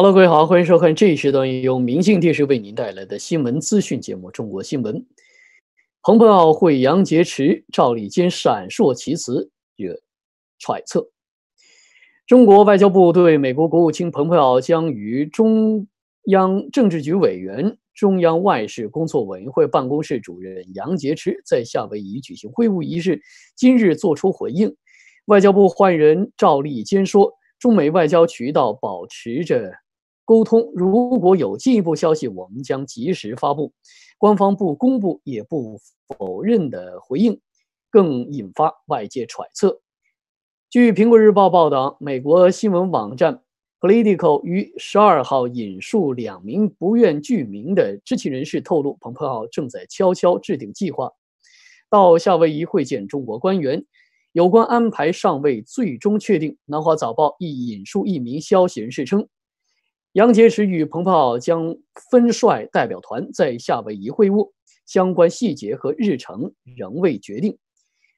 hello，各位好，欢迎收看这一时段由明信电视为您带来的新闻资讯节目《中国新闻》。蓬佩奥会杨洁篪、赵立坚闪烁其词，曰揣测。中国外交部对美国国务卿蓬佩奥将于中央政治局委员、中央外事工作委员会办公室主任杨洁篪在夏威夷举行会晤仪式，今日作出回应。外交部换人赵立坚说，中美外交渠道保持着。沟通，如果有进一步消息，我们将及时发布。官方不公布也不否认的回应，更引发外界揣测。据《苹果日报》报道，美国新闻网站 Political 于十二号引述两名不愿具名的知情人士透露，彭奥正在悄悄制定计划，到夏威夷会见中国官员。有关安排尚未最终确定。南华早报亦引述一名消息人士称。杨洁篪与彭湃将分率代表团在夏威夷会晤，相关细节和日程仍未决定。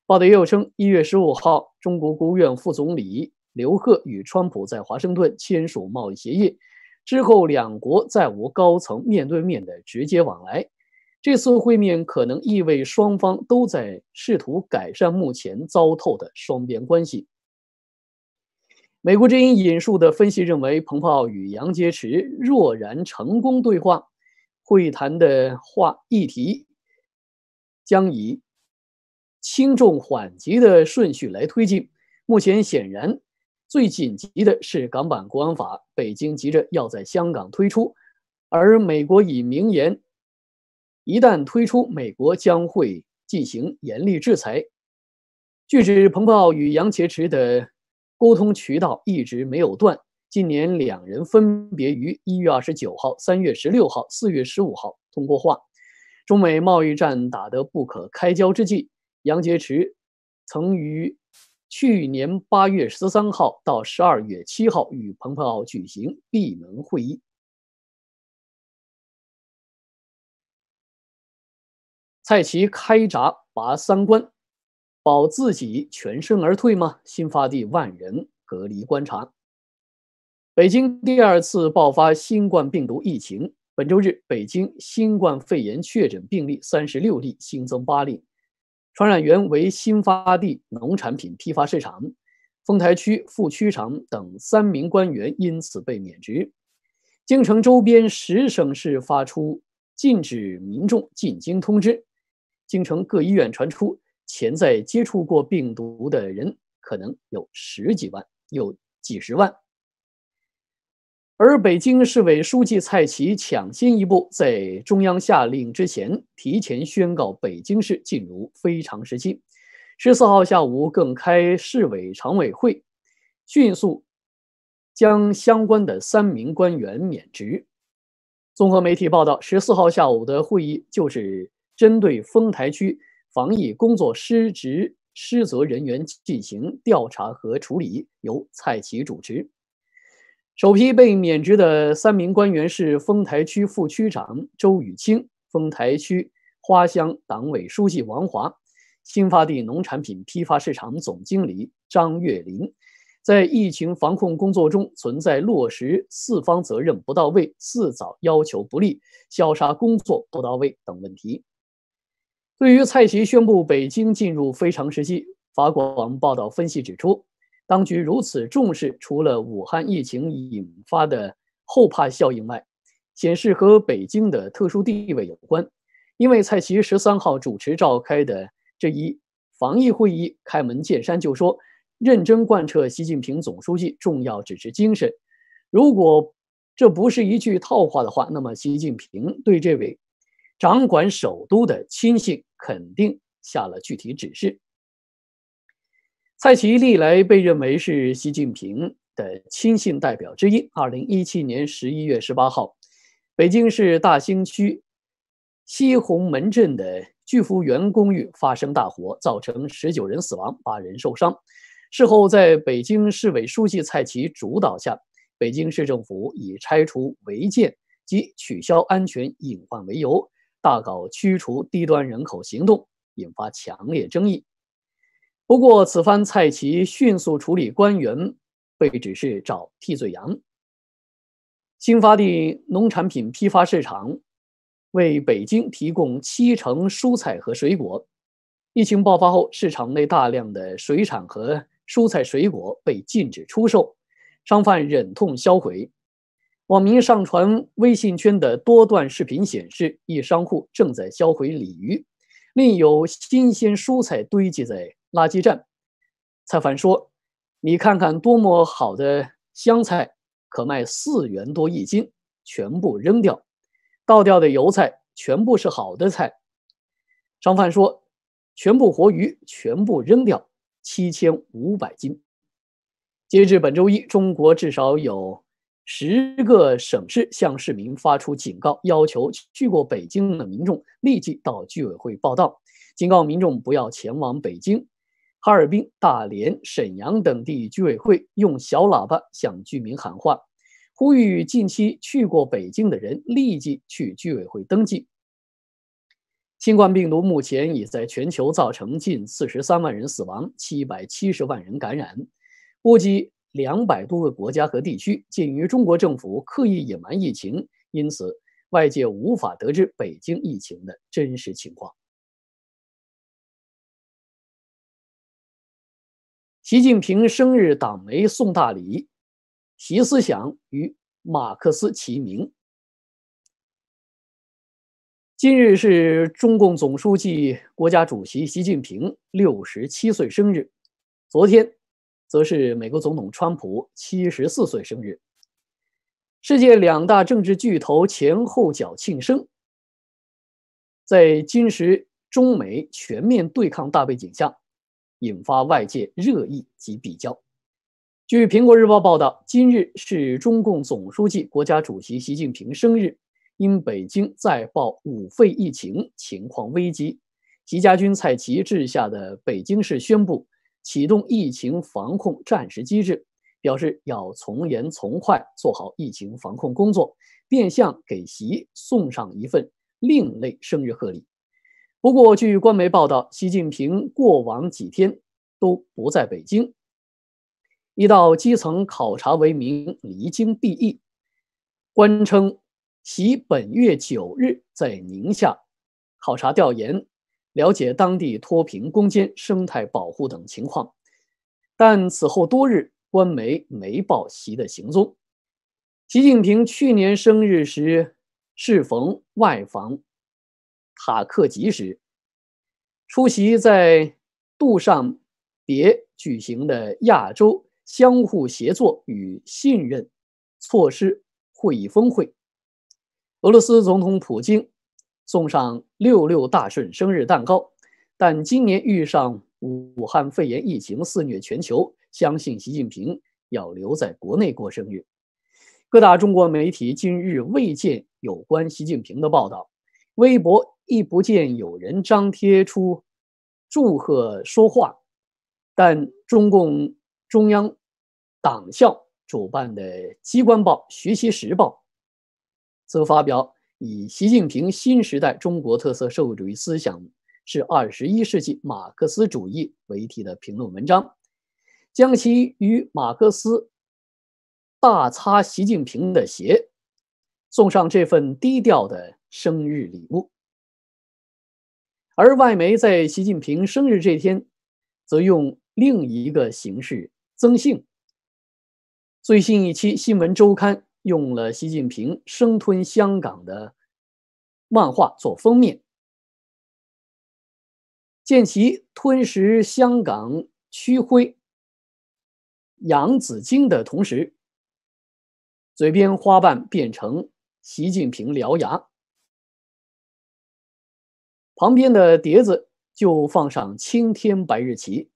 报道又称，一月十五号，中国国务院副总理刘鹤与川普在华盛顿签署贸易协议之后，两国再无高层面对面的直接往来。这次会面可能意味双方都在试图改善目前糟透的双边关系。美国之音引述的分析认为，彭湃与杨洁篪若然成功对话，会谈的话议题将以轻重缓急的顺序来推进。目前显然最紧急的是港版国安法，北京急着要在香港推出，而美国已明言，一旦推出，美国将会进行严厉制裁。据指，彭湃与杨洁篪的。沟通渠道一直没有断。今年，两人分别于一月二十九号、三月十六号、四月十五号通过话。中美贸易战打得不可开交之际，杨洁篪曾于去年八月十三号到十二月七号与蓬佩奥举行闭门会议。蔡奇开闸拔三关。保自己全身而退吗？新发地万人隔离观察。北京第二次爆发新冠病毒疫情。本周日，北京新冠肺炎确诊病例三十六例，新增八例，传染源为新发地农产品批发市场。丰台区副区长等三名官员因此被免职。京城周边十省市发出禁止民众进京通知。京城各医院传出。潜在接触过病毒的人可能有十几万，有几十万。而北京市委书记蔡奇抢先一步，在中央下令之前，提前宣告北京市进入非常时期。十四号下午更开市委常委会，迅速将相关的三名官员免职。综合媒体报道，十四号下午的会议就是针对丰台区。防疫工作失职失责人员进行调查和处理，由蔡奇主持。首批被免职的三名官员是丰台区副区长周宇清、丰台区花乡党委书记王华、新发地农产品批发市场总经理张月林，在疫情防控工作中存在落实四方责任不到位、四早要求不力、消杀工作不到位等问题。对于蔡奇宣布北京进入非常时期，法广报道分析指出，当局如此重视，除了武汉疫情引发的后怕效应外，显示和北京的特殊地位有关。因为蔡奇十三号主持召开的这一防疫会议，开门见山就说，认真贯彻习近平总书记重要指示精神。如果这不是一句套话的话，那么习近平对这位。掌管首都的亲信肯定下了具体指示。蔡奇历来被认为是习近平的亲信代表之一。二零一七年十一月十八号，北京市大兴区西红门镇的聚福园公寓发生大火，造成十九人死亡，八人受伤。事后，在北京市委书记蔡奇主导下，北京市政府以拆除违建及取消安全隐患为由。大搞驱除低端人口行动，引发强烈争议。不过，此番蔡奇迅速处理官员，被指是找替罪羊。新发地农产品批发市场为北京提供七成蔬菜和水果。疫情爆发后，市场内大量的水产和蔬菜水果被禁止出售，商贩忍痛销毁。网民上传微信圈的多段视频显示，一商户正在销毁鲤鱼，另有新鲜蔬菜堆积在垃圾站。菜贩说：“你看看多么好的香菜，可卖四元多一斤，全部扔掉。”倒掉的油菜全部是好的菜。商贩说：“全部活鱼全部扔掉，七千五百斤。”截至本周一，中国至少有。十个省市向市民发出警告，要求去过北京的民众立即到居委会报到，警告民众不要前往北京、哈尔滨、大连、沈阳等地。居委会用小喇叭向居民喊话，呼吁近期去过北京的人立即去居委会登记。新冠病毒目前已在全球造成近四十三万人死亡，七百七十万人感染，估计两百多个国家和地区，鉴于中国政府刻意隐瞒疫情，因此外界无法得知北京疫情的真实情况。习近平生日党媒送大礼，习思想与马克思齐名。今日是中共总书记、国家主席习近平六十七岁生日，昨天。则是美国总统川普七十四岁生日。世界两大政治巨头前后脚庆生，在今时中美全面对抗大背景下，引发外界热议及比较。据《苹果日报》报道，今日是中共总书记、国家主席习近平生日，因北京再爆五肺疫情，情况危机，习家军蔡奇治下的北京市宣布。启动疫情防控战时机制，表示要从严从快做好疫情防控工作，变相给习送上一份另类生日贺礼。不过，据官媒报道，习近平过往几天都不在北京，以到基层考察为名离京避疫。官称，习本月九日在宁夏考察调研。了解当地脱贫攻坚、生态保护等情况，但此后多日，官媒没报习的行踪。习近平去年生日时，适逢外访塔克吉时，出席在杜尚别举行的亚洲相互协作与信任措施会议峰会，俄罗斯总统普京。送上六六大顺生日蛋糕，但今年遇上武汉肺炎疫情肆虐全球，相信习近平要留在国内过生日。各大中国媒体今日未见有关习近平的报道，微博亦不见有人张贴出祝贺说话，但中共中央党校主办的机关报《学习时报》则发表。以习近平新时代中国特色社会主义思想是21世纪马克思主义为题的评论文章，将其与马克思大擦习近平的鞋，送上这份低调的生日礼物。而外媒在习近平生日这天，则用另一个形式增信。最新一期《新闻周刊》。用了习近平生吞香港的漫画做封面，见其吞食香港区徽、扬子鲸的同时，嘴边花瓣变成习近平獠牙，旁边的碟子就放上青天白日旗，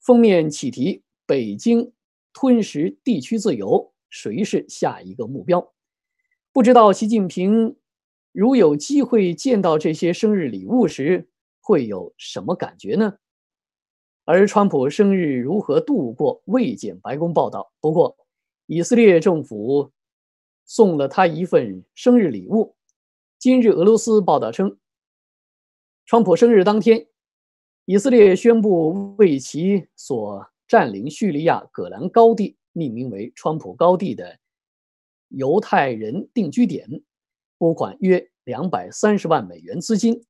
封面起题“北京吞食地区自由”。谁是下一个目标？不知道习近平如有机会见到这些生日礼物时，会有什么感觉呢？而川普生日如何度过？未见白宫报道。不过，以色列政府送了他一份生日礼物。今日俄罗斯报道称，川普生日当天，以色列宣布为其所占领叙利亚葛兰高地。命名为“川普高地”的犹太人定居点，拨款约两百三十万美元资金。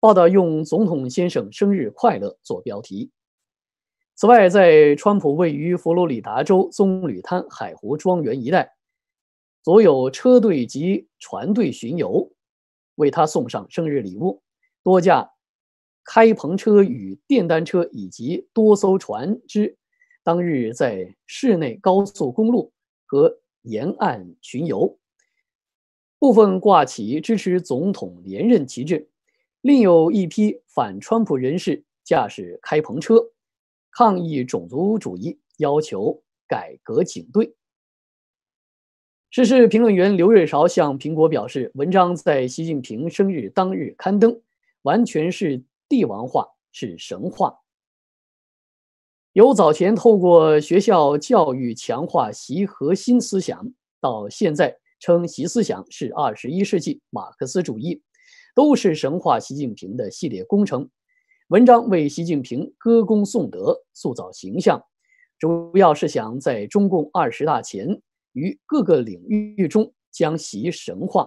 报道用“总统先生生日快乐”做标题。此外，在川普位于佛罗里达州棕榈滩海湖庄园一带，所有车队及船队巡游，为他送上生日礼物，多架开篷车与电单车以及多艘船只。当日在市内高速公路和沿岸巡游，部分挂旗支持总统连任旗帜，另有一批反川普人士驾驶开篷车，抗议种族主义，要求改革警队。时事评论员刘瑞韶向苹果表示：“文章在习近平生日当日刊登，完全是帝王化，是神话。”由早前透过学校教育强化习核心思想，到现在称习思想是二十一世纪马克思主义，都是神话习近平的系列工程。文章为习近平歌功颂德、塑造形象，主要是想在中共二十大前于各个领域中将习神话。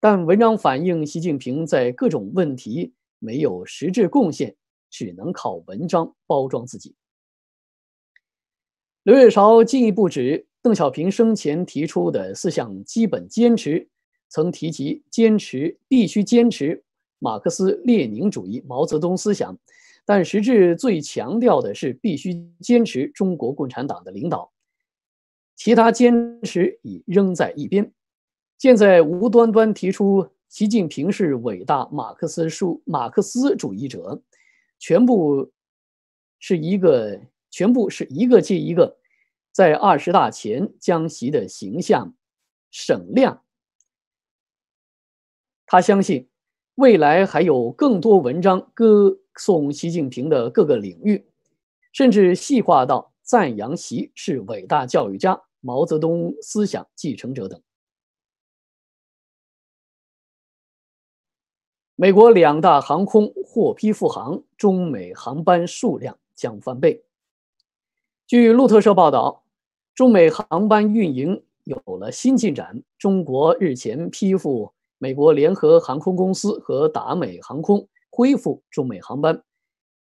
但文章反映习近平在各种问题没有实质贡献，只能靠文章包装自己。刘月潮进一步指，邓小平生前提出的四项基本坚持，曾提及坚持必须坚持马克思列宁主义毛泽东思想，但实质最强调的是必须坚持中国共产党的领导，其他坚持已扔在一边。现在无端端提出习近平是伟大马克思书马克思主义者，全部是一个全部是一个接一个。在二十大前，将习的形象省亮。他相信，未来还有更多文章歌颂习近平的各个领域，甚至细化到赞扬习是伟大教育家、毛泽东思想继承者等。美国两大航空获批复航，中美航班数量将翻倍。据路透社报道。中美航班运营有了新进展。中国日前批复美国联合航空公司和达美航空恢复中美航班，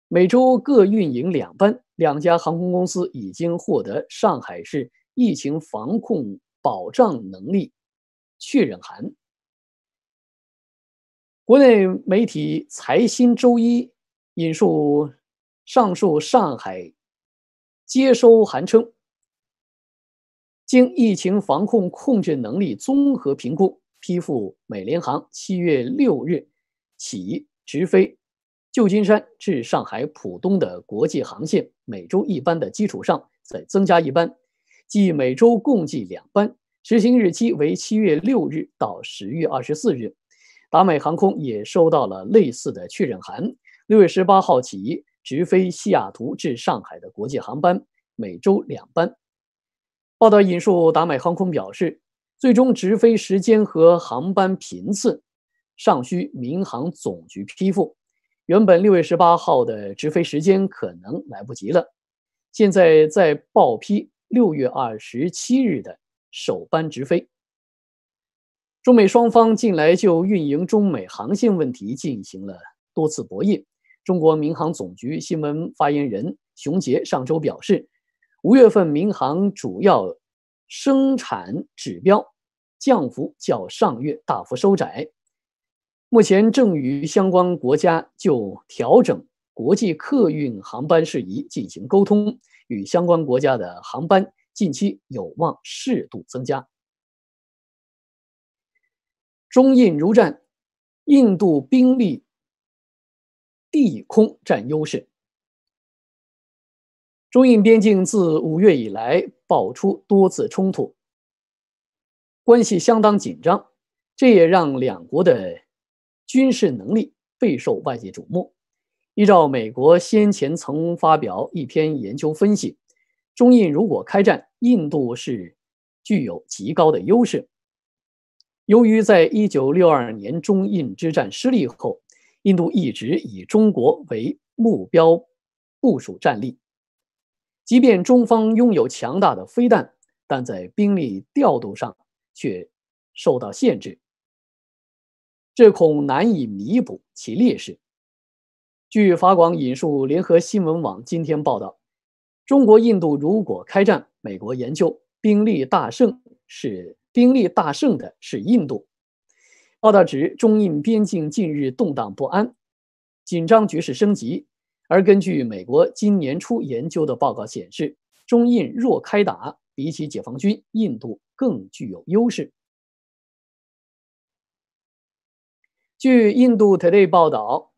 每周各运营两班。两家航空公司已经获得上海市疫情防控保障能力确认函。国内媒体财新周一引述上述上海接收函称。经疫情防控控制能力综合评估，批复美联航七月六日起直飞旧金山至上海浦东的国际航线，每周一班的基础上再增加一班，即每周共计两班，执行日期为七月六日到十月二十四日。达美航空也收到了类似的确认函，六月十八号起直飞西雅图至上海的国际航班每周两班。报道引述达美航空表示，最终直飞时间和航班频次尚需民航总局批复。原本六月十八号的直飞时间可能来不及了，现在在报批六月二十七日的首班直飞。中美双方近来就运营中美航线问题进行了多次博弈。中国民航总局新闻发言人熊杰上周表示。五月份民航主要生产指标降幅较上月大幅收窄，目前正与相关国家就调整国际客运航班事宜进行沟通，与相关国家的航班近期有望适度增加。中印如战，印度兵力、地空占优势。中印边境自五月以来爆出多次冲突，关系相当紧张，这也让两国的军事能力备受外界瞩目。依照美国先前曾发表一篇研究分析，中印如果开战，印度是具有极高的优势。由于在一九六二年中印之战失利后，印度一直以中国为目标部署战力。即便中方拥有强大的飞弹，但在兵力调度上却受到限制，这恐难以弥补其劣势。据法广引述联合新闻网今天报道，中国、印度如果开战，美国研究兵力大胜是兵力大胜的是印度。报道指，中印边境近日动荡不安，紧张局势升级。而根据美国今年初研究的报告显示，中印若开打，比起解放军，印度更具有优势。据印度《Today》报道，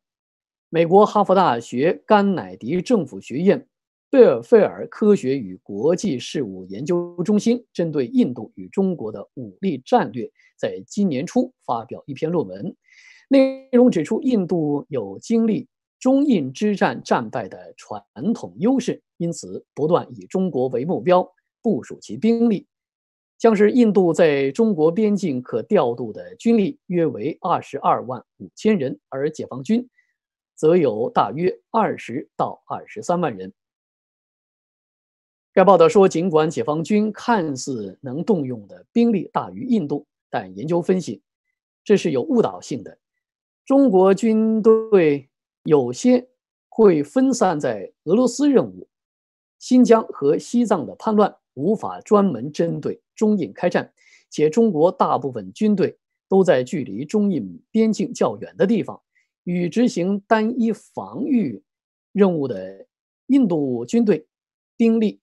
美国哈佛大学甘乃迪政府学院、贝尔费尔科学与国际事务研究中心针对印度与中国的武力战略，在今年初发表一篇论文，内容指出，印度有经历中印之战战败的传统优势，因此不断以中国为目标部署其兵力。像是印度在中国边境可调度的军力约为二十二万五千人，而解放军则有大约二十到二十三万人。该报道说，尽管解放军看似能动用的兵力大于印度，但研究分析这是有误导性的。中国军队。有些会分散在俄罗斯任务、新疆和西藏的叛乱无法专门针对中印开战，且中国大部分军队都在距离中印边境较远的地方，与执行单一防御任务的印度军队兵力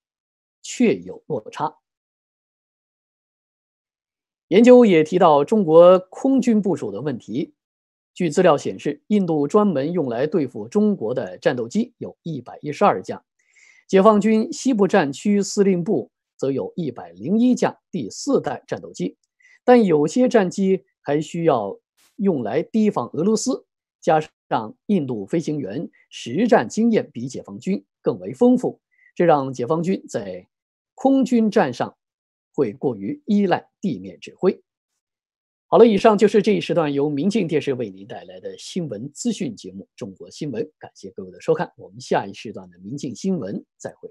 确有落差。研究也提到中国空军部署的问题。据资料显示，印度专门用来对付中国的战斗机有一百一十二架，解放军西部战区司令部则有一百零一架第四代战斗机，但有些战机还需要用来提防俄罗斯。加上印度飞行员实战经验比解放军更为丰富，这让解放军在空军战上会过于依赖地面指挥。好了，以上就是这一时段由明镜电视为您带来的新闻资讯节目《中国新闻》，感谢各位的收看，我们下一时段的《明镜新闻》再会。